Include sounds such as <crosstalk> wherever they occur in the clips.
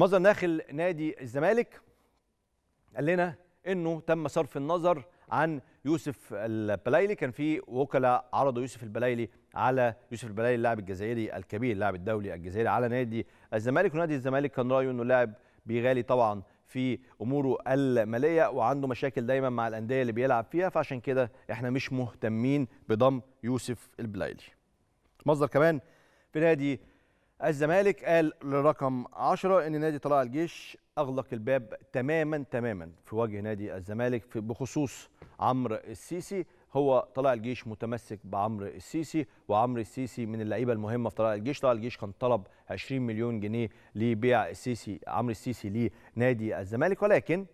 مصدر داخل نادي الزمالك قال لنا انه تم صرف النظر عن يوسف البلايلي كان في وكلاء عرضوا يوسف البلايلي على يوسف البلايلي اللاعب الجزائري الكبير اللاعب الدولي الجزائري على نادي الزمالك ونادي الزمالك كان رايه انه لاعب بيغالي طبعا في اموره الماليه وعنده مشاكل دايما مع الانديه اللي بيلعب فيها فعشان كده احنا مش مهتمين بضم يوسف البلايلي مصدر كمان في نادي الزمالك قال لرقم 10 ان نادي طلائع الجيش اغلق الباب تماما تماما في وجه نادي الزمالك بخصوص عمرو السيسي هو طلائع الجيش متمسك بعمرو السيسي وعمرو السيسي من اللعيبه المهمه في طلائع الجيش طلائع الجيش كان طلب 20 مليون جنيه لبيع السيسي عمرو السيسي لنادي الزمالك ولكن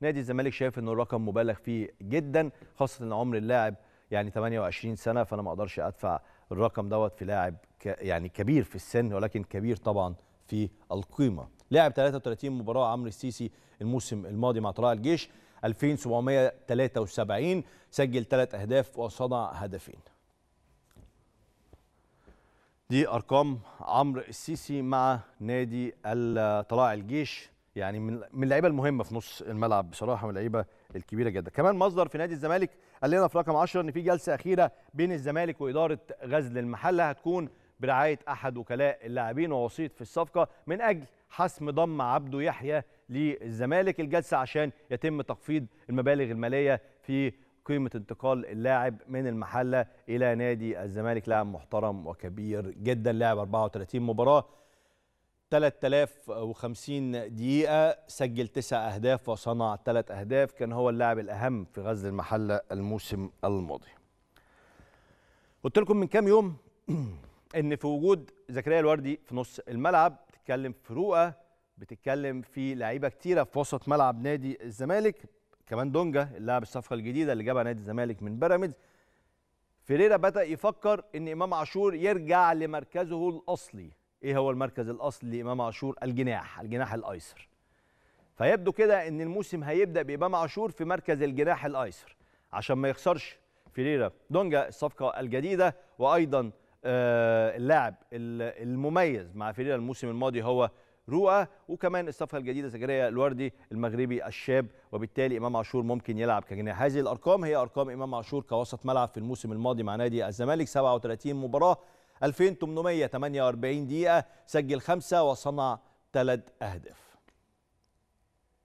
نادي الزمالك شايف ان الرقم مبالغ فيه جدا خاصه ان عمر اللاعب يعني 28 سنه فانا ما اقدرش ادفع الرقم دوت في لاعب يعني كبير في السن ولكن كبير طبعا في القيمه لعب 33 مباراه عمرو السيسي الموسم الماضي مع طلائع الجيش 2773 سجل 3 اهداف وصنع هدفين دي ارقام عمرو السيسي مع نادي طلائع الجيش يعني من من اللعيبه المهمه في نص الملعب بصراحه من اللعيبه الكبيره جدا كمان مصدر في نادي الزمالك قال لنا في رقم 10 ان في جلسه اخيره بين الزمالك واداره غزل المحله هتكون برعايه احد وكلاء اللاعبين ووسيط في الصفقه من اجل حسم ضم عبده يحيى للزمالك الجلسه عشان يتم تخفيض المبالغ الماليه في قيمه انتقال اللاعب من المحله الى نادي الزمالك لاعب محترم وكبير جدا لعب 34 مباراه 3050 دقيقة سجل تسع أهداف وصنع ثلاث أهداف كان هو اللاعب الأهم في غزل المحلة الموسم الماضي قلت لكم من كام يوم <clears throat> ان في وجود زكريا الوردي في نص الملعب بتتكلم في رؤى بتتكلم في لعيبه كتيره في وسط ملعب نادي الزمالك كمان دونجا اللاعب الصفقه الجديده اللي جابها نادي الزمالك من بيراميدز فيريرا بدا يفكر ان امام عاشور يرجع لمركزه الاصلي ايه هو المركز الاصلي لامام عاشور الجناح الجناح الايسر فيبدو كده ان الموسم هيبدا بامام عاشور في مركز الجناح الايسر عشان ما يخسرش فيريرا دونجا الصفقه الجديده وايضا آه، اللاعب المميز مع فيريرا الموسم الماضي هو رؤى وكمان الصفقه الجديده زكريا الوردي المغربي الشاب وبالتالي امام عاشور ممكن يلعب كجناح هذه الارقام هي ارقام امام عاشور كوسط ملعب في الموسم الماضي مع نادي الزمالك 37 مباراه 2848 دقيقة سجل خمسة وصنع ثلاث أهداف